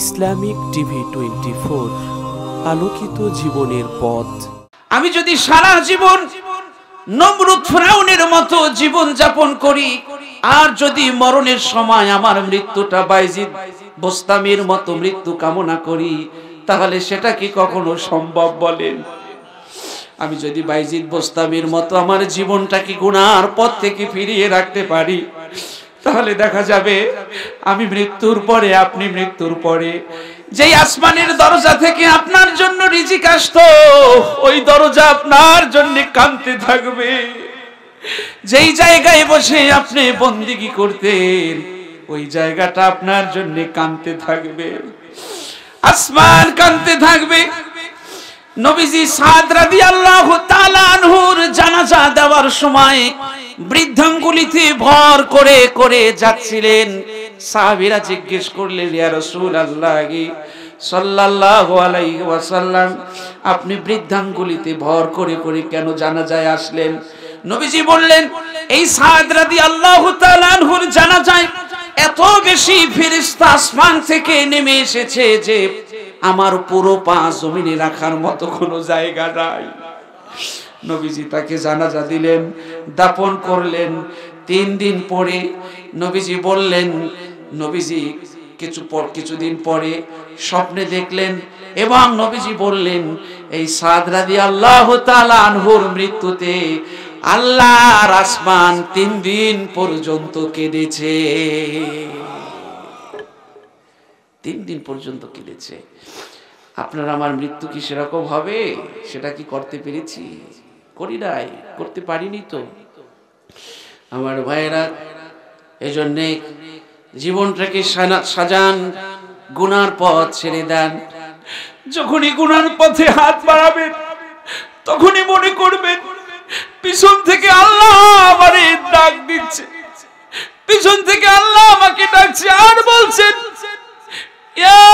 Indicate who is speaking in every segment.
Speaker 1: Islamic TV twenty four আলোকিত জীবনের পথ আমি যদি সারা জীবন নমরুদ ফ্রাউনের মতো জীবন যাপন করি আর যদি মরণের সময় আমার মৃত্যুটা বাইজিদ বোস্তামির মতো মৃত্যু কামনা করি তাহলে সেটা কি কখনো সম্ভব বলেন আমি যদি বাইজিদ বোস্তামির মতো আমার জীবনটা কি গুণার পথ থেকে ফিরিয়ে রাখতে পারি তাহলে দেখা যাবে আমি মৃত্যুর পরে আপনি মৃত্যুর পরে যেই আসমানের দরজা থেকে আপনার জন্য রিজিক আসত ওই দরজা আপনার জন্য কানতে থাকবে
Speaker 2: যেই জায়গায় বসে
Speaker 1: আপনি বন্দিগি করতেন ওই জায়গাটা আপনার জন্য কানতে থাকবে আসমান কানতে থাকবে নবীজি সাদ রাদিয়াল্লাহু তাআলা আনহুর যাওয়ার সময় বৃদ্ধাঙ্গুলিতে ভর করে করে যাচ্ছিলেন সাহাবিরা জিজ্ঞেস করলেন ইয়া রাসূলুল্লাহ সাল্লাল্লাহু আলাইহি ওয়াসাল্লাম আপনি বৃদ্ধাঙ্গুলিতে ভর করে করে কেন জানাজায় আসলেন নবীজি বললেন এই সাদ রাদিয়াল্লাহু তাআলা আনহুর জানাজায় এত বেশি ফেরেশতা আসমান থেকে নেমে এসেছে যে আমার পুরো পা জমিনে রাখার মতো কোনো জায়গা নাই নবীজি তাকে জানাজা দিলেন দাপন করলেন তিন দিন পরে নবীজি বললেন নবীজি কিছু পর কিছুদিন পরে স্বপ্নে দেখলেন এবং নবীজি বললেন এই সাদরাদি আল্লাহ আনহুর মৃত্যুতে আল্লাহ আসমান তিন দিন পর্যন্ত কেঁদেছে তিন দিন পর্যন্ত কেঁদেছে আপনার আমার মৃত্যু কি সেরকম হবে সেটা কি করতে পেরেছি করি নাই করতে পারিনি তো আমার ভাইয়েরা এজন্যে জীবনটাকে সাজান গুনার পথ ছেড়ে দেন যখনই গুনার পথে হাত বাড়াবেন
Speaker 2: তখনই মনে করবেন পিছন থেকে আল্লাহ আমারে ডাক দিচ্ছে পিছন থেকে আল্লাহ আমাকে ডাকছে আর বলছেন ইয়া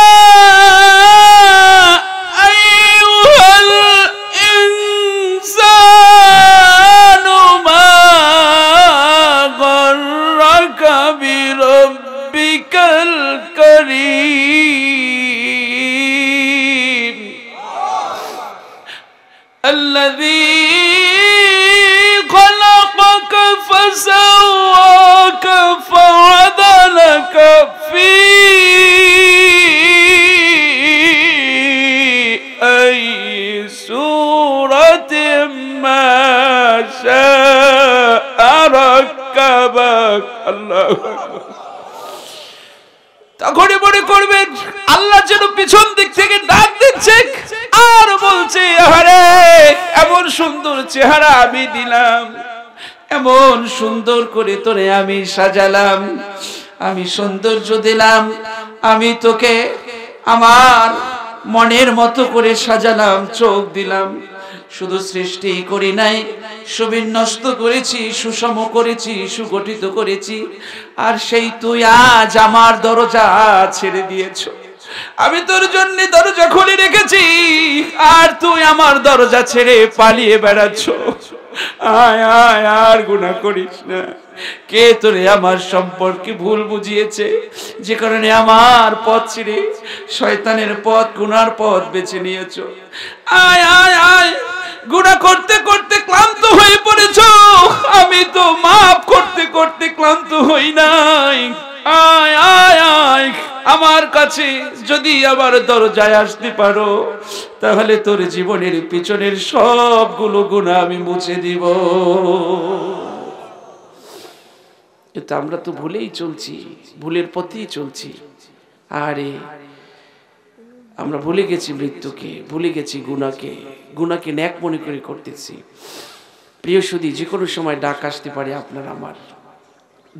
Speaker 2: سواك فعدلك في أي سورة ما شاء ركبك الله তখনই মনে করবেন আল্লাহ যেন পিছন দিক থেকে ডাক দিচ্ছে আর বলছে আরে
Speaker 1: এমন সুন্দর চেহারা আমি দিলাম এমন সুন্দর করে তোরে আমি সাজালাম আমি সৌন্দর্য দিলাম আমি তোকে আমার মনের মতো করে সাজালাম চোখ দিলাম শুধু সৃষ্টি করি নাই সুবিন্যস্ত করেছি সুষম করেছি সুগঠিত করেছি আর সেই তুই আজ আমার দরজা ছেড়ে দিয়েছ আমি তোর জন্য দরজা খুলে রেখেছি আর তুই আমার দরজা ছেড়ে পালিয়ে বেড়াচ্ছ আয় আয় আর গুণা করিস না কে তোরে আমার সম্পর্কে ভুল বুঝিয়েছে যে কারণে আমার পথ ছেড়ে শয়তানের পথ গুণার পথ বেছে নিয়েছ
Speaker 2: আয় আয় আয় গুণা করতে করতে ক্লান্ত হয়ে পড়েছ আমি তো মাফ করতে
Speaker 1: করতে ক্লান্ত হই নাই আয় আয় আয় আমার কাছে যদি আবার দরজায় আসতে পারো তাহলে তোর জীবনের পিছনের সবগুলো গুণা আমি মুছে দিব কিন্তু আমরা তো ভুলেই চলছি ভুলের পথেই চলছি আরে আমরা ভুলে গেছি মৃত্যুকে ভুলে গেছি গুণাকে গুণাকে ন্যাক মনে করে করতেছি প্রিয় সুদী যে কোনো সময় ডাক আসতে পারে আপনার আমার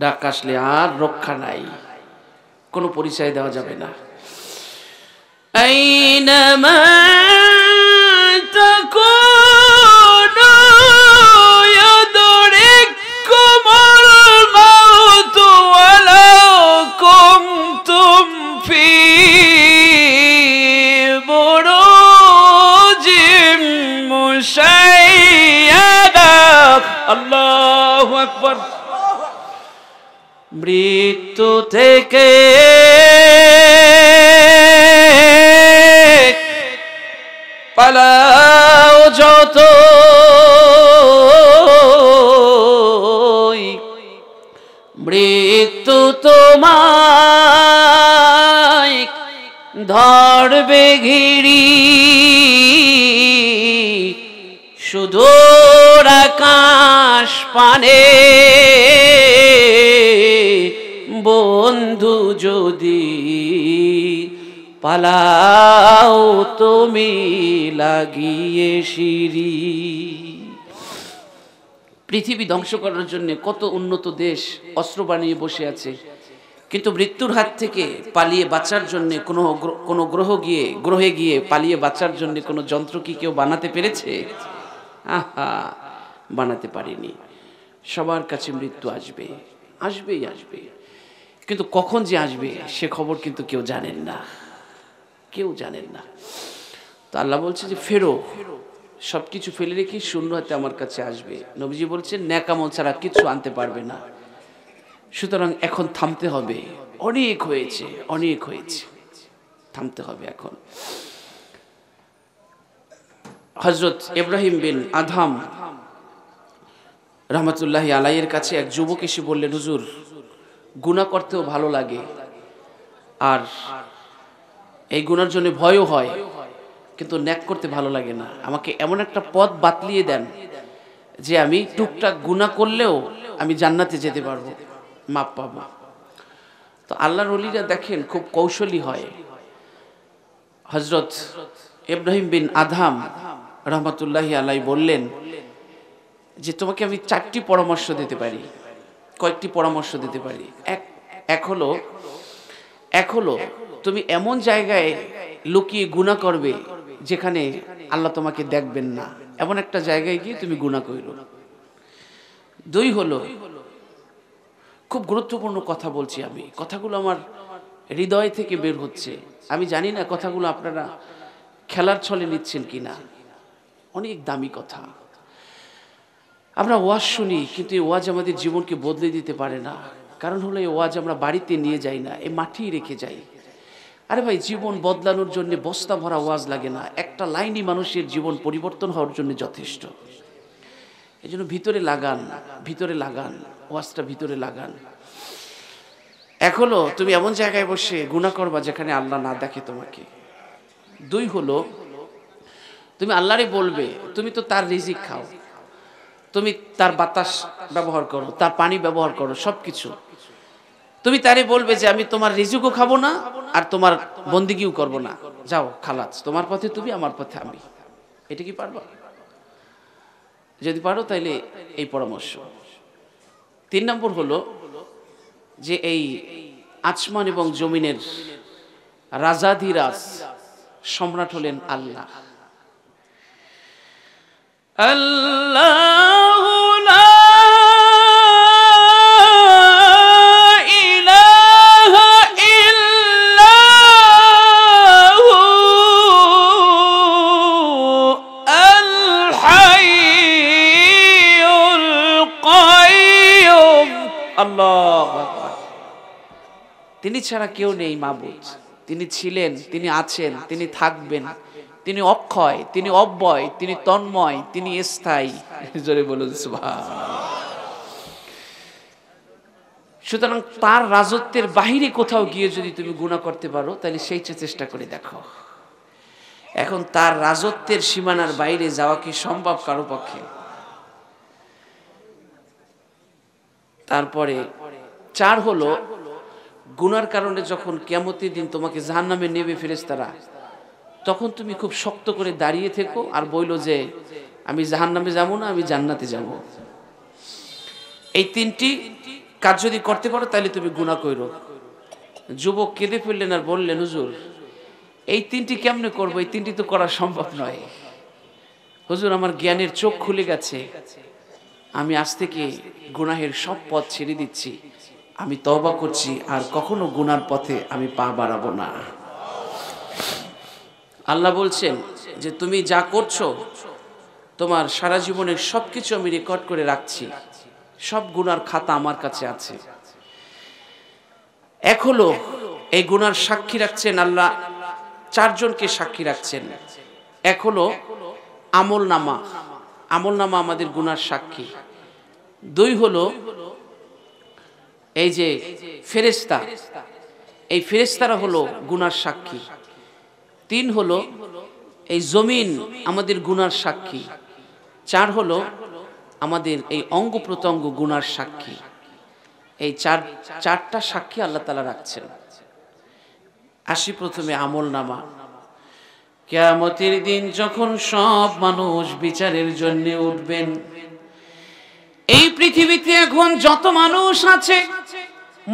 Speaker 1: ডাক আসলে আর রক্ষা নাই কোনো পরিচয় দেওয়া যাবে না أينما تكون
Speaker 2: মৃত্যু থেকে পালাও যত মৃত্যু তোমার
Speaker 1: ধরবে ঘিরি শুধু আকাশ পানে বন্ধু যদি পালাও তুমি লাগিয়ে সিঁড়ি পৃথিবী ধ্বংস করার জন্য কত উন্নত দেশ অস্ত্র বানিয়ে বসে আছে কিন্তু মৃত্যুর হাত থেকে পালিয়ে বাঁচার জন্য কোনো কোনো গ্রহ গিয়ে গ্রহে গিয়ে পালিয়ে বাঁচার জন্য কোনো যন্ত্র কি কেউ বানাতে পেরেছে আহা বানাতে পারিনি সবার কাছে মৃত্যু আসবে আসবেই আসবে কিন্তু কখন যে আসবে সে খবর কিন্তু কেউ জানেন না কেউ জানেন না তো আল্লাহ বলছে যে ফেরো সব কিছু ফেলে রেখে শূন্য হাতে আমার কাছে আসবে নবীজি বলছেন ন্যাকামল ছাড়া কিছু আনতে পারবে না সুতরাং এখন থামতে হবে অনেক হয়েছে অনেক হয়েছে থামতে হবে এখন হজরত এব্রাহিম বিন আধাম রহমতুল্লাহ আলাইয়ের কাছে এক যুবক এসে বললেন হুজুর গুণা করতেও ভালো লাগে আর এই গুণার জন্য ভয়ও হয় কিন্তু ন্যাক করতে ভালো লাগে না আমাকে এমন একটা পথ বাতলিয়ে দেন যে আমি টুকটাক গুণা করলেও আমি জান্নাতে যেতে পারবো মাপ পাবো তো আল্লাহর অলিরা দেখেন খুব কৌশলী হয় হজরত ইব্রাহিম বিন আধাম রহমতুল্লাহ আলাই বললেন যে তোমাকে আমি চারটি পরামর্শ দিতে পারি কয়েকটি পরামর্শ দিতে পারি এক এক হলো এক হলো তুমি এমন জায়গায় লুকিয়ে গুণা করবে যেখানে আল্লাহ তোমাকে দেখবেন না এমন একটা জায়গায় গিয়ে তুমি গুণা করো দুই হলো খুব গুরুত্বপূর্ণ কথা বলছি আমি কথাগুলো আমার হৃদয় থেকে বের হচ্ছে আমি জানি না কথাগুলো আপনারা খেলার ছলে নিচ্ছেন কিনা অনেক দামি কথা আমরা ওয়াজ শুনি কিন্তু এই ওয়াজ আমাদের জীবনকে বদলে দিতে পারে না কারণ হলো এই ওয়াজ আমরা বাড়িতে নিয়ে যাই না এই মাঠেই রেখে যাই আরে ভাই জীবন বদলানোর জন্য বস্তা ভরা ওয়াজ লাগে না একটা লাইনই মানুষের জীবন পরিবর্তন হওয়ার জন্য যথেষ্ট এই জন্য ভিতরে লাগান ভিতরে লাগান ওয়াজটা ভিতরে লাগান এক হলো তুমি এমন জায়গায় বসে গুণা করবা যেখানে আল্লাহ না দেখে তোমাকে দুই হলো তুমি আল্লাহরে বলবে তুমি তো তার রিজিক খাও তুমি তার বাতাস ব্যবহার করো তার পানি ব্যবহার করো সবকিছু তুমি তারে বলবে যে আমি তোমার রিজুকও খাবো না আর তোমার বন্দিগিও করব না যাও খালাচ তোমার পথে তুমি আমার পথে আমি এটা কি পারবা যদি পারো তাইলে এই পরামর্শ তিন নম্বর হলো যে এই আচমান এবং জমিনের রাজাধিরাজ সম্রাট হলেন আল্লাহ আল্লাহ তিনি ছাড়া কেউ নেই মাবুদ তিনি ছিলেন তিনি আছেন তিনি থাকবেন তিনি অক্ষয় তিনি অব্যয় তিনি তন্ময় তিনি স্থায়ী জোরে বলুন সুতরাং তার রাজত্বের বাহিরে কোথাও গিয়ে যদি তুমি গুণা করতে পারো তাহলে সেই চেষ্টা করে দেখো এখন তার রাজত্বের সীমানার বাইরে যাওয়া কি সম্ভব কারো পক্ষে তারপরে চার হলো গুনার কারণে যখন কেমতের দিন তোমাকে জাহান নামে নেবে ফেরেস্তারা তখন তুমি খুব শক্ত করে দাঁড়িয়ে থেকো আর বইল যে আমি জাহান নামে যাবো না আমি জান্নাতে যাব এই তিনটি কাজ যদি করতে পারো তাহলে তুমি গুণা কইরো যুবক কেঁদে ফেললেন আর বললেন হুজুর এই তিনটি কেমনে করব এই তিনটি তো করা সম্ভব নয় হুজুর আমার জ্ঞানের চোখ খুলে গেছে আমি আজ থেকে গুনাহের সব পথ ছেড়ে দিচ্ছি আমি তবা করছি আর কখনো গুনার পথে আমি পা বাড়াবো না আল্লাহ বলছেন যে তুমি যা করছো তোমার সারা জীবনের সব কিছু আমি রেকর্ড করে রাখছি সব গুনার খাতা আমার কাছে আছে এক হলো এই গুনার সাক্ষী রাখছেন আল্লাহ চারজনকে সাক্ষী রাখছেন এক হলো আমল নামা আমল নামা আমাদের গুনার সাক্ষী দুই হলো এই যে ফেরেস্তা এই ফেরেস্তারা হলো গুনার সাক্ষী তিন হলো এই জমিন আমাদের গুনার সাক্ষী চার হলো আমাদের এই অঙ্গ প্রত্যঙ্গ গুনার সাক্ষী এই চার চারটা সাক্ষী আল্লাহ তালা রাখছেন আসি প্রথমে আমল নামা কেয়ামতের দিন যখন সব মানুষ বিচারের জন্য উঠবেন এই পৃথিবীতে এখন যত মানুষ আছে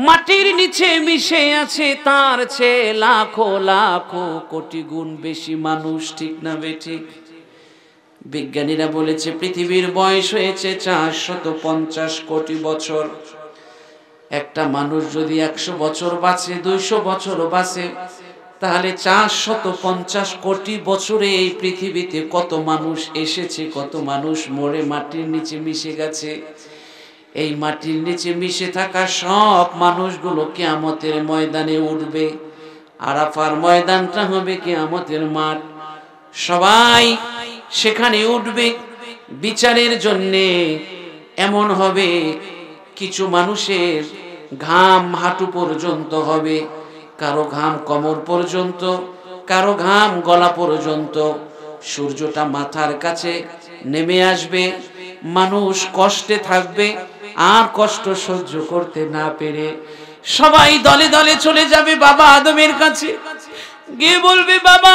Speaker 1: মাটির নিচে মিশে আছে তার চেয়ে লাখো লাখো কোটি গুণ বেশি মানুষ ঠিক না বেঠিক বিজ্ঞানীরা বলেছে পৃথিবীর বয়স হয়েছে চারশত পঞ্চাশ কোটি বছর একটা মানুষ যদি একশো বছর বাঁচে দুইশো বছর বাঁচে তাহলে চারশত পঞ্চাশ কোটি বছরে এই পৃথিবীতে কত মানুষ এসেছে কত মানুষ মরে মাটির নিচে মিশে গেছে এই মাটির নিচে মিশে থাকা সব মানুষগুলো কেয়ামতের ময়দানে উঠবে আরাফার ময়দানটা হবে কেয়ামতের মাঠ সবাই সেখানে উঠবে বিচারের জন্যে এমন হবে কিছু মানুষের ঘাম হাঁটু পর্যন্ত হবে কারো ঘাম কমর পর্যন্ত কারো ঘাম গলা পর্যন্ত সূর্যটা মাথার কাছে নেমে আসবে মানুষ কষ্টে থাকবে আর কষ্ট সহ্য করতে না পেরে সবাই দলে দলে চলে যাবে বাবা আদমের কাছে গিয়ে বলবে বাবা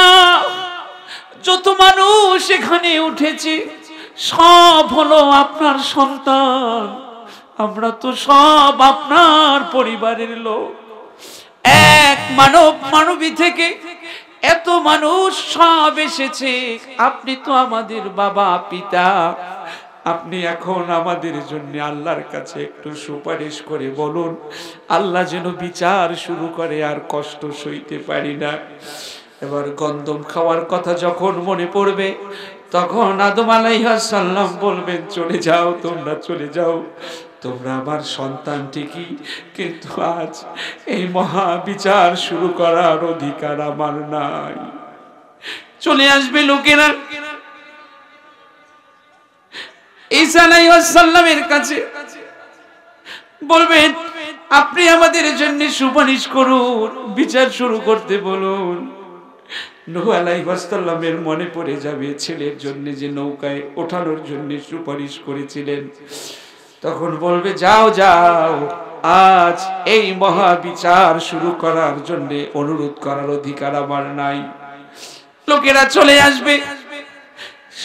Speaker 1: যত মানুষ এখানে উঠেছে সব হলো আপনার সন্তান আমরা তো সব আপনার পরিবারের লোক এক মানব মানবী থেকে এত মানুষ সব এসেছে আপনি তো আমাদের বাবা পিতা আপনি এখন আমাদের জন্য আল্লাহর কাছে একটু সুপারিশ করে বলুন আল্লাহ যেন বিচার শুরু করে আর কষ্ট সইতে পারি না এবার গন্দম খাওয়ার কথা যখন মনে পড়বে তখন আদম আলাইহাসাল্লাম বলবেন চলে যাও তোমরা চলে যাও তোমরা আমার সন্তান ঠিকই কিন্তু আজ এই মহা বিচার শুরু করার অধিকার আমার নাই চলে আসবে লোকেরা ইসালামের কাছে বলবেন আপনি আমাদের জন্য সুপারিশ করুন বিচার শুরু করতে বলুন নোয়ালাইসাল্লামের মনে পড়ে যাবে ছেলের জন্য যে নৌকায় ওঠানোর জন্য সুপারিশ করেছিলেন তখন বলবে যাও যাও আজ এই মহা বিচার শুরু করার জন্য অনুরোধ করার অধিকার আমার নাই লোকেরা চলে আসবে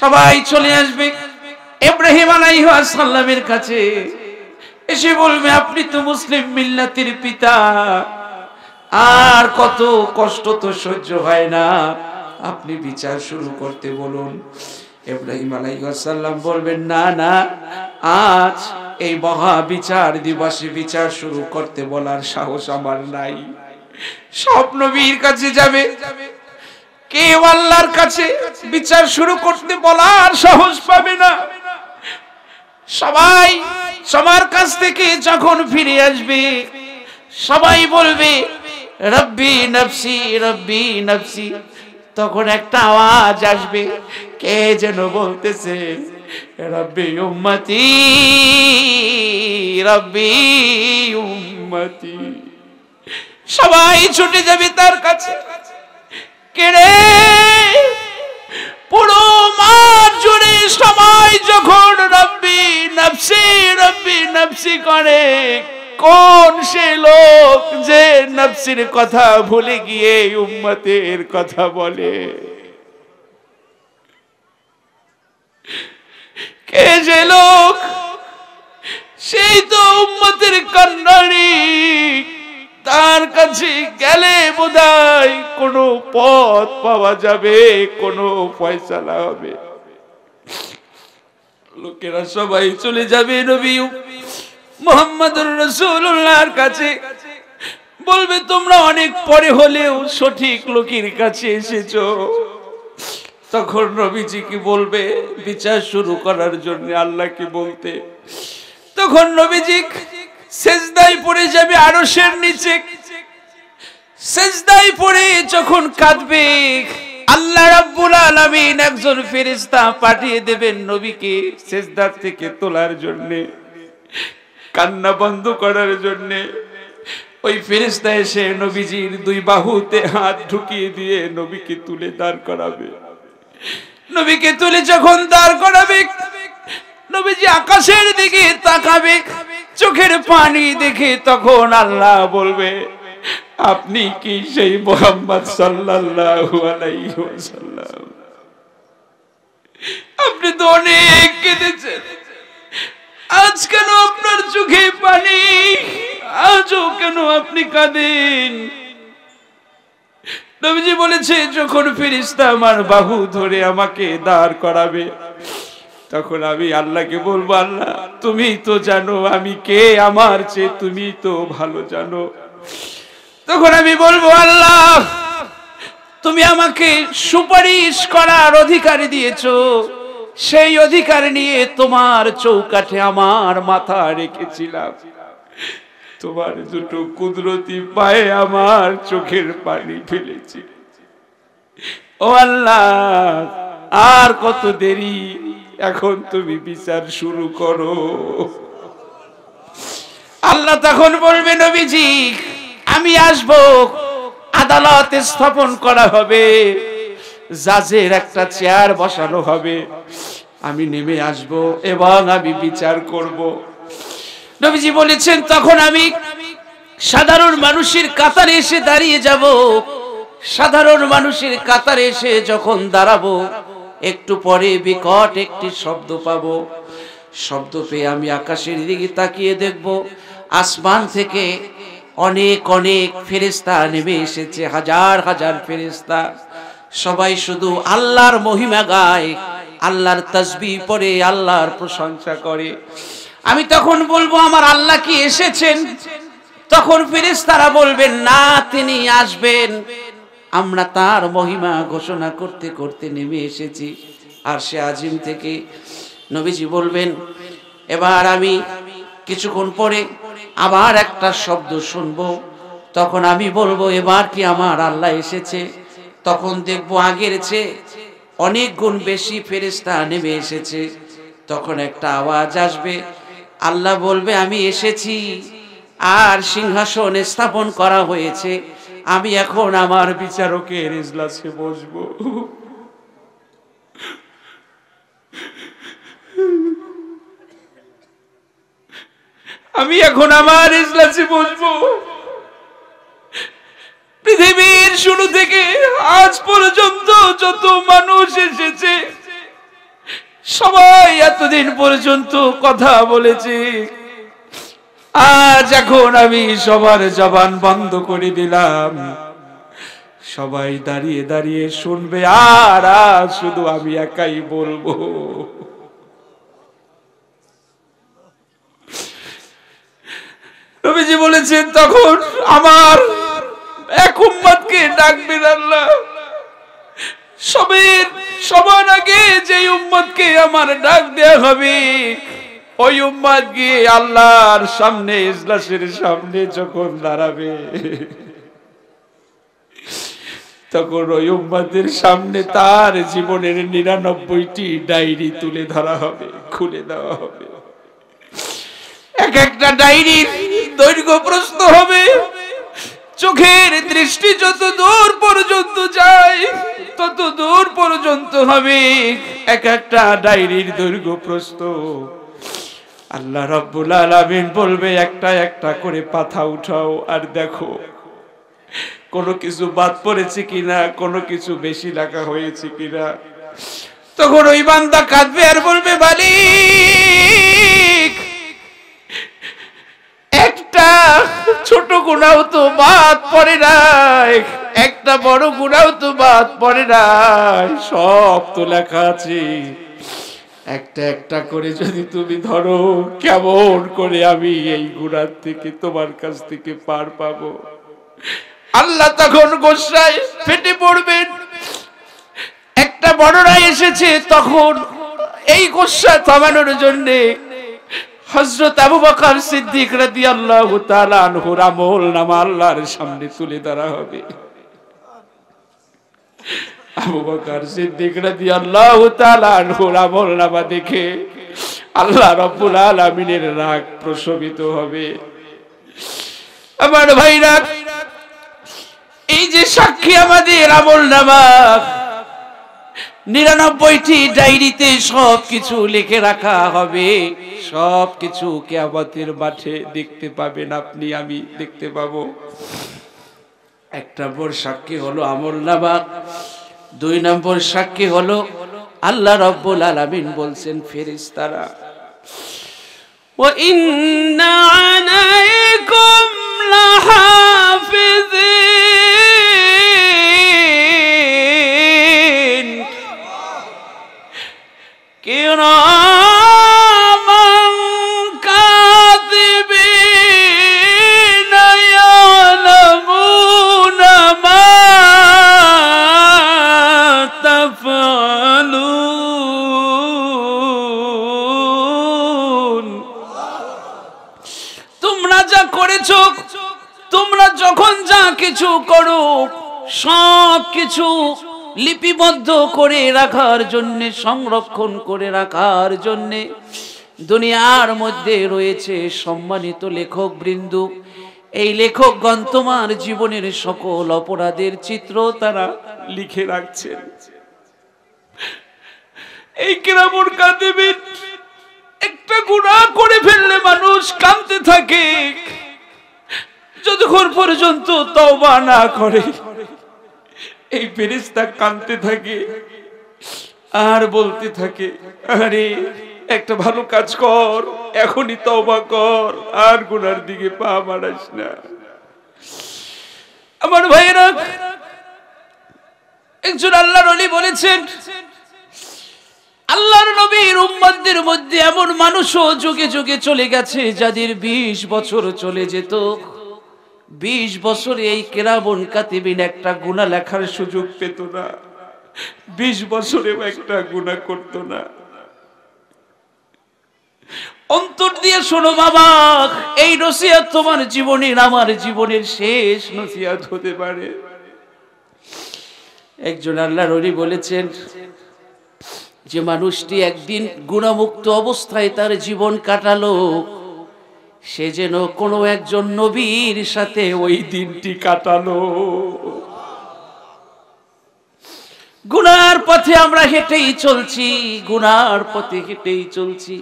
Speaker 1: সবাই চলে আসবে ইব্রাহিম আলাইহাসাল্লামের কাছে এসে বলবে আপনি তো মুসলিম মিল্লাতের পিতা আর কত কষ্ট তো সহ্য হয় না আপনি বিচার শুরু করতে বলুন ইব্রাহিম আলাইহাসাল্লাম বলবেন না না আজ এই মহা বিচার দিবসে বিচার শুরু করতে বলার সাহস আমার নাই সব নবীর কাছে যাবে কেউ আল্লাহর কাছে বিচার শুরু করতে বলার সাহস পাবে না সবাই সবার কাছ থেকে যখন ফিরে আসবে সবাই বলবে রব্বি নফসি রব্বি নফসি তখন একটা আওয়াজ আসবে কে যেন বলতেছে রব্বি উম্মতি রব্বি উম্মতি সবাই ছুটে যাবে তার কাছে
Speaker 2: কেড়ে পুরো মাঠ জুড়ে সবাই যখন রব্বি নফসি রব্বি নফসি করে
Speaker 1: কোন সে লোক যে নফসির কথা ভুলে গিয়ে উম্মতের কথা বলে
Speaker 2: কে যে লোক সেই তো উম্মতের কন্নাড়ি তার কাছে গেলে বোধহয় কোনো
Speaker 1: পথ পাওয়া যাবে কোনো ফয়সালা হবে লোকেরা সবাই চলে যাবে নবী মোহাম্মদুর রসুল্লাহর কাছে বলবে তোমরা অনেক পরে হলেও সঠিক লোকের কাছে এসেছ তখন নবীজি কি বলবে বিচার শুরু করার জন্য আল্লাহকে বলতে তখন নবীজি সেজদায় পড়ে যাবে আরশের নিচে সেজদায় পড়ে যখন কাঁদবে আল্লাহ রাব্বুল আলামিন একজন ফেরেশতা পাঠিয়ে দেবেন নবীকে সেজদা থেকে তোলার জন্য কান্না বন্ধ করার জন্য ওই ফেরেশতা এসে নবীজির দুই বাহুতে হাত ঢুকিয়ে দিয়ে নবীকে তুলে দাঁড় করাবে
Speaker 2: নবীকে তুলে যখন দাঁড় করাবে
Speaker 1: নবীজি আকাশের দিকে তাকাবে চোখের পানি দেখে তখন আল্লাহ বলবে আপনি কি সেই মোহাম্মদ সাল্লাল্লাহু
Speaker 2: আপনি তো অনেক কেঁদেছেন আজ কেন আপনার চোখে পানি
Speaker 1: আজও কেন আপনি কাঁদেন নবীজি বলেছে যখন ফেরিস্তা আমার বাহু ধরে আমাকে দাঁড় করাবে তখন আমি আল্লাহকে বলবো আল্লাহ তুমি তো জানো আমি কে আমার চেয়ে তুমি তো ভালো জানো তখন আমি বলবো আল্লাহ তুমি আমাকে সুপারিশ করার অধিকার দিয়েছ সেই অধিকার নিয়ে তোমার চৌকাঠে আমার মাথা রেখেছিলাম তোমার দুটো কুদরতি পায়ে আমার চোখের পানি ফেলেছি ও আল্লাহ আর কত দেরি এখন তুমি বিচার শুরু করো আল্লাহ তখন বলবে নবীজি আমি আসব আদালত স্থাপন করা হবে জাজের একটা চেয়ার বসানো হবে আমি নেমে আসব এবং আমি বিচার করব নবীজি বলেছেন তখন আমি সাধারণ মানুষের কাতারে এসে দাঁড়িয়ে যাব সাধারণ মানুষের কাতারে এসে যখন দাঁড়াবো একটু পরে বিকট একটি শব্দ পাব শব্দ পেয়ে আমি আকাশের দিকে তাকিয়ে দেখব আসমান থেকে অনেক অনেক ফেরিস্তা নেমে এসেছে হাজার হাজার ফেরিস্তা সবাই শুধু আল্লাহর মহিমা গায় আল্লাহর তসবি পরে আল্লাহর প্রশংসা করে আমি তখন বলবো আমার আল্লাহ কি এসেছেন তখন ফেরেশতারা বলবেন না তিনি আসবেন আমরা তার মহিমা ঘোষণা করতে করতে নেমে এসেছি আর সে আজিম থেকে নবীজি বলবেন এবার আমি কিছুক্ষণ পরে আবার একটা শব্দ শুনব তখন আমি বলবো এবার কি আমার আল্লাহ এসেছে তখন দেখব আগের চেয়ে অনেক গুণ বেশি ফেরেস্তা নেমে এসেছে তখন একটা আওয়াজ আসবে আল্লাহ বলবে আমি এসেছি আর সিংহাসন স্থাপন করা হয়েছে আমি এখন আমার বিচারকের ইজলাসে বসবো আমি এখন আমার ইজলাসে
Speaker 2: বসবো পৃথিবীর শুরু থেকে আজ পর্যন্ত যত মানুষ এসেছে সবাই
Speaker 1: এতদিন পর্যন্ত কথা বলেছে আজ এখন আমি সবার জবান বন্ধ করে দিলাম সবাই দাঁড়িয়ে দাঁড়িয়ে শুনবে আর আর শুধু আমি একাই বলবো
Speaker 2: রবিজি বলেছেন তখন আমার এক উম্মাদকে ডাকবেন আল্লাহ সবের সবার আগে যে উম্মাদকে আমার ডাক
Speaker 1: দেয়া হবে ওই উম্মাদ গিয়ে আল্লাহর সামনে ইজলাসের সামনে যখন দাঁড়াবে তখন ওই উম্মাদের সামনে তার জীবনের নিরানব্বইটি ডায়েরি তুলে ধরা হবে খুলে দেওয়া হবে
Speaker 2: এক একটা ডায়েরির দৈর্ঘ্য প্রশ্ন হবে চোখের দৃষ্টি যত দূর পর্যন্ত
Speaker 1: যায় তত দূর পর্যন্ত হবে এক একটা ডায়েরির দৈর্ঘ্য প্রশ্ন আল্লাহ রব্বুল আলামিন বলবে একটা একটা করে পাথা উঠাও আর দেখো কোনো কিছু বাদ পড়েছে কিনা কোনো কিছু বেশি লাগা হয়েছে কিনা তখন ওই বান্দা কাঁদবে আর বলবে
Speaker 2: বালি একটা
Speaker 1: ছোট গুণাও তো বাদ পড়ে নাই একটা বড় গুণাও তো বাদ পড়ে নাই সব তো লেখা আছে একটা একটা করে যদি তুমি ধরো কেমন করে আমি এই গুড়ার থেকে তোমার কাছ থেকে পার পাবো আল্লাহ তখন গোসায় ফেটে পড়বেন একটা বড়রা এসেছে তখন এই গোসা থামানোর জন্য হজরত আবু বকার সিদ্দিক রাদি আল্লাহ তালানহুর আমল নামা আল্লাহর সামনে তুলে ধরা হবে আবু বকর সিদ্দিক রাদিয়াল্লাহু তাআলা আনহুর আমলনামা দেখে আল্লাহ রব্বুল আলামিনের রাগ প্রশমিত হবে আমার ভাইরা এই যে সাক্ষী আমাদের আমলনামা নিরানব্বইটি ডায়েরিতে সবকিছু লিখে রাখা হবে সব কিছু কেয়ামতের মাঠে দেখতে পাবেন আপনি আমি দেখতে পাবো একটা বড় সাক্ষী হলো আমল নামা দুই নম্বর সাক্ষী হলো আল্লাহ রব্বুল আলামিন বলছেন ফেরেশতারা ও ইন্না আলাইকুম
Speaker 2: লাহাফিজিন কিরা
Speaker 1: সব কিছু লিপিবদ্ধ করে রাখার জন্যে সংরক্ষণ করে রাখার জন্যে দুনিয়ার মধ্যে রয়েছে সম্মানিত লেখক বৃন্দ এই লেখক গন্তমার জীবনের সকল অপরাধের চিত্র তারা লিখে রাখছেন এই কেরামুর কাদেবের
Speaker 2: একটা গুণা করে ফেললে মানুষ কাঁদতে থাকে
Speaker 1: যতক্ষণ পর্যন্ত তবা না করে এই ফেরিস্তা কানতে থাকে আর বলতে থাকে আরে একটা ভালো কাজ কর এখনই তবা কর আর গুনার দিকে পা বাড়াস না
Speaker 2: আমার ভাইয়েরা
Speaker 1: একজন আল্লাহর অলি বলেছেন আল্লাহর নবীর উম্মাদের মধ্যে এমন মানুষও যুগে যুগে চলে গেছে যাদের বিশ বছর চলে যেত বিশ বছরে এই কেরাবন কাতিবিন একটা গুণা লেখার সুযোগ পেত না বিশ বছরেও একটা গুণা করত না অন্তর দিয়ে শোনো বাবা এই নসিয়াত তোমার জীবনের আমার জীবনের শেষ নসিয়াত হতে পারে একজন আল্লাহ রি বলেছেন যে মানুষটি একদিন গুণামুক্ত অবস্থায় তার জীবন কাটালো সে যেন কোনো একজন নবীর সাথে ওই দিনটি কাটালো গুনার পথে আমরা হেঁটেই চলছি গুনার পথে হেঁটেই চলছি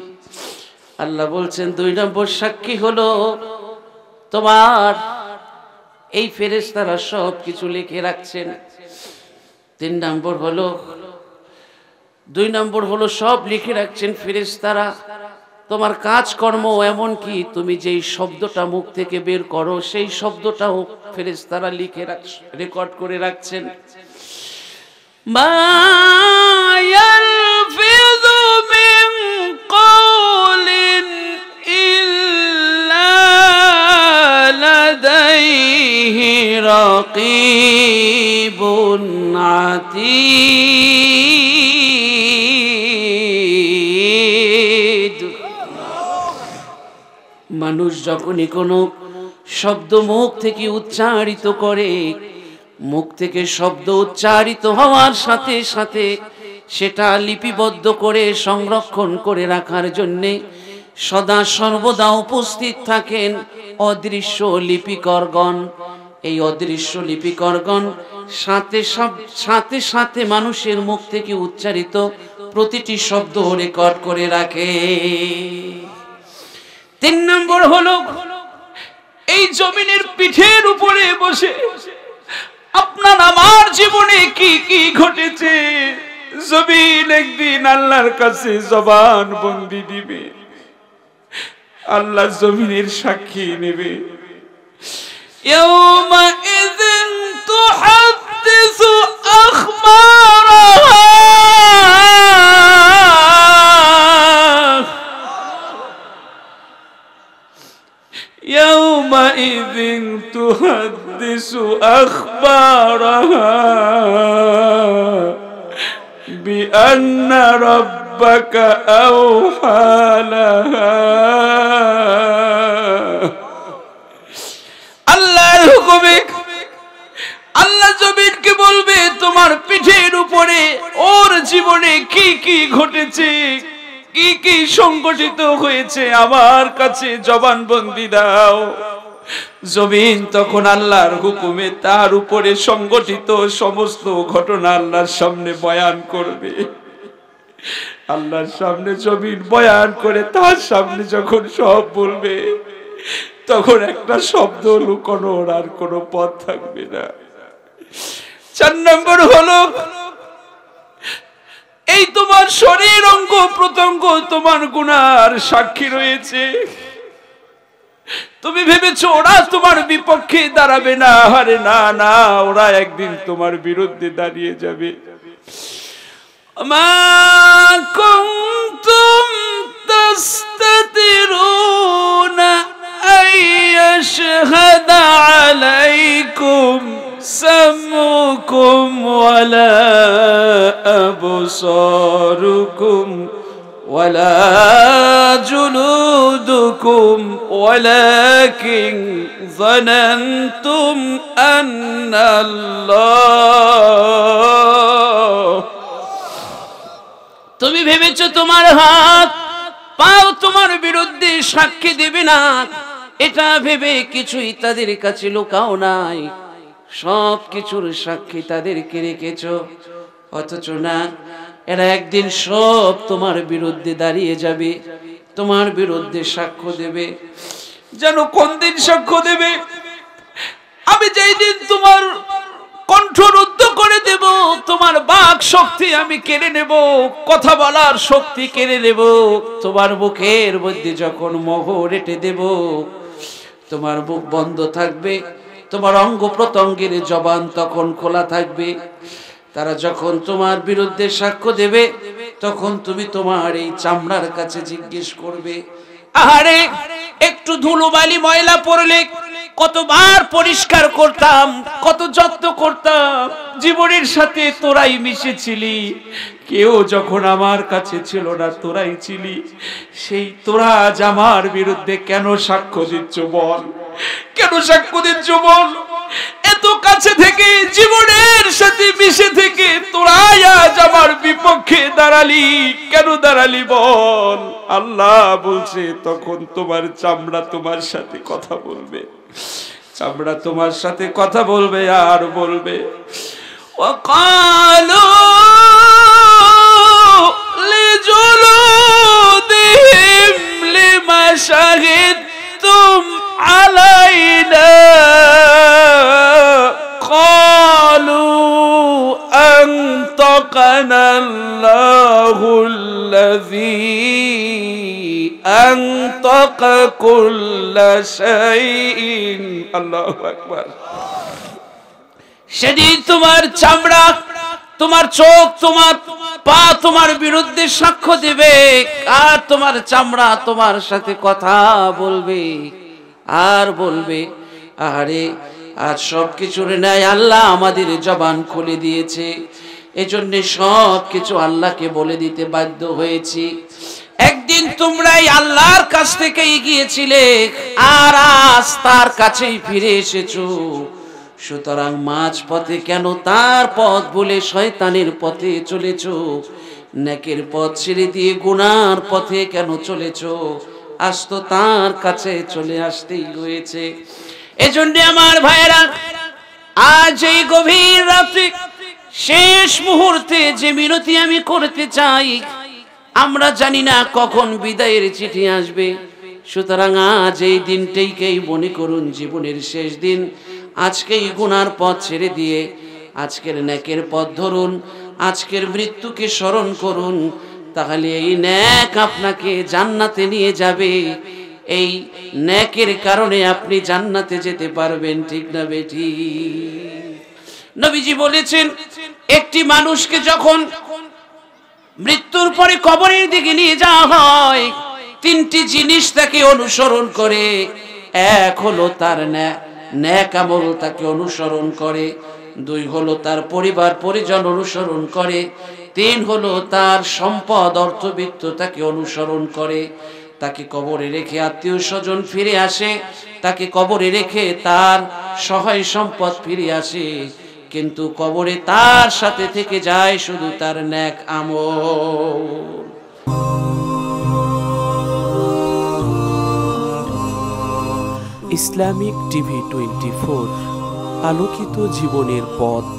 Speaker 1: আল্লাহ বলছেন দুই নম্বর সাক্ষী হলো তোমার এই ফেরেস তারা সব কিছু লিখে রাখছেন তিন নম্বর হলো দুই নম্বর হলো সব লিখে রাখছেন ফেরেস তারা তোমার কাজকর্ম এমন কি তুমি যেই শব্দটা মুখ থেকে বের করো সেই শব্দটাও ফেরেস্তারা লিখে রাখছে রেকর্ড করে রাখছেন মায়াল রাকিবুন মানুষ যখনই কোনো শব্দ মুখ থেকে উচ্চারিত করে মুখ থেকে শব্দ উচ্চারিত হওয়ার সাথে সাথে সেটা লিপিবদ্ধ করে সংরক্ষণ করে রাখার জন্যে সদা সর্বদা উপস্থিত থাকেন অদৃশ্য লিপিকরগণ এই অদৃশ্য লিপিকরগণ সাথে সব সাথে সাথে মানুষের মুখ থেকে উচ্চারিত প্রতিটি শব্দ রেকর্ড করে রাখে তিন নম্বর হলো এই
Speaker 2: জমিনের পিঠের উপরে বসে আপনার আমার জীবনে কি
Speaker 1: কি ঘটেছে জমিন একদিন আল্লাহর কাছে জবান বন্দি দিবে আল্লাহ জমিনের সাক্ষী নেবে
Speaker 2: হাত দিস أخبارها
Speaker 1: يومئذ تحدث أخبارها بأن ربك أوحى
Speaker 2: لها الله حكمك আল্লাহ জমিনকে বলবে তোমার
Speaker 1: পিঠের উপরে ওর জীবনে কি কি ঘটেছে কি কি সংগঠিত হয়েছে আমার কাছে জবানবন্দি দাও জমিন তখন আল্লাহর হুকুমে তার উপরে সংগঠিত সমস্ত ঘটনা আল্লাহর সামনে বয়ান করবে আল্লাহর সামনে জমিন বয়ান করে তার সামনে যখন সব বলবে তখন একটা শব্দ লুকানোর আর কোনো পথ থাকবে না চার নম্বর হলো
Speaker 2: এই তোমার শরীর অঙ্গ প্রত্যঙ্গ তোমার
Speaker 1: গুণার সাক্ষী রয়েছে তুমি ভেবেছো ওরা তোমার বিপক্ষে দাঁড়াবে না আরে না না ওরা একদিন তোমার বিরুদ্ধে দাঁড়িয়ে যাবে
Speaker 2: ما كنتم ولا جلودكم ولكن ظننتم أن الله
Speaker 1: তুমি ভেবেছো তোমার হাত পাও তোমার বিরুদ্ধে সাক্ষী দেবে না এটা ভেবে কিছুই তাদের কাছে লুকাও নাই সব কিছুর সাক্ষী তাদেরকে রেখেছ অথচ না এরা একদিন সব তোমার বিরুদ্ধে দাঁড়িয়ে যাবে তোমার বিরুদ্ধে সাক্ষ্য দেবে যেন কোন দিন সাক্ষ্য দেবে আমি যেই দিন তোমার কণ্ঠ রুদ্ধ করে দেব তোমার বাক শক্তি আমি কেড়ে নেব কথা বলার শক্তি কেড়ে নেব তোমার মুখের মধ্যে যখন মোহর এঁটে দেব তোমার মুখ বন্ধ থাকবে তোমার অঙ্গ প্রত্যঙ্গের জবান তখন খোলা থাকবে তারা যখন তোমার বিরুদ্ধে সাক্ষ্য দেবে তখন তুমি তোমার এই চামড়ার কাছে জিজ্ঞেস করবে আহারে একটু ধুলোবালি ময়লা পড়লে কতবার পরিষ্কার করতাম কত যত্ন করতাম জীবনের সাথে তোরাই মিশেছিলি কেউ যখন আমার কাছে ছিল না তোরাই ছিলি সেই তোরা আজ আমার বিরুদ্ধে কেন সাক্ষ্য দিচ্ছ বল কেন
Speaker 2: সাক্ষ্য দিচ্ছ বল কাছে থেকে জীবনের সাথে মিশে
Speaker 1: থেকে তোরা আজ আমার বিপক্ষে দাঁড়ালি কেন দাঁড়ালি বল আল্লাহ বলছে তখন তোমার চামড়া তোমার সাথে কথা বলবে চামড়া তোমার সাথে কথা বলবে আর বলবে
Speaker 2: وقالوا لجلودهم لما شهدتم قالوا أنطقنا الله الذي أنطق كل شيء
Speaker 1: الله أكبر সেদিন তোমার চামড়া তোমার চোখ তোমার পা তোমার বিরুদ্ধে সাক্ষ্য দেবে আর তোমার চামড়া তোমার সাথে কথা বলবে আর বলবে আরে আর সব কিছুর ন্যায় আল্লাহ আমাদের জবান খুলে দিয়েছে এজন্য সব কিছু আল্লাহকে বলে দিতে বাধ্য হয়েছি একদিন তোমরাই আল্লাহর কাছ থেকে গিয়েছিলে আর আজ তার কাছেই ফিরে এসেছো সুতরাং মাঝ পথে কেন তার পথ বলে শয়তানের পথে চলেছ নেকের পথ ছেড়ে দিয়ে গুনার পথে কেন চলেছ আজ তো তার কাছে চলে আসতেই হয়েছে এজন্য আমার ভাইরা আজ এই গভীর রাত্রি শেষ মুহূর্তে যে মিনতি আমি করতে চাই আমরা জানি না কখন বিদায়ের চিঠি আসবে সুতরাং আজ এই দিনটাইকেই মনে করুন জীবনের শেষ দিন আজকেই গুনার পথ ছেড়ে দিয়ে আজকের ন্যাকের পথ ধরুন আজকের মৃত্যুকে স্মরণ করুন তাহলে এই ন্যাক আপনাকে জান্নাতে নিয়ে যাবে এই ন্যাকের কারণে আপনি জান্নাতে যেতে পারবেন ঠিক না বেটি নবীজি বলেছেন একটি মানুষকে যখন মৃত্যুর পরে কবরের দিকে নিয়ে যাওয়া হয় তিনটি জিনিস তাকে অনুসরণ করে এক হলো তার ন্যাক আমল তাকে অনুসরণ করে দুই হলো তার পরিবার পরিজন অনুসরণ করে তিন হলো তার সম্পদ অর্থবিত্ত তাকে অনুসরণ করে তাকে কবরে রেখে আত্মীয় স্বজন ফিরে আসে তাকে কবরে রেখে তার সহায় সম্পদ ফিরে আসে কিন্তু কবরে তার সাথে থেকে যায় শুধু তার ন্যাক আম ইসলামিক টিভি টোয়েন্টি আলোকিত জীবনের পথ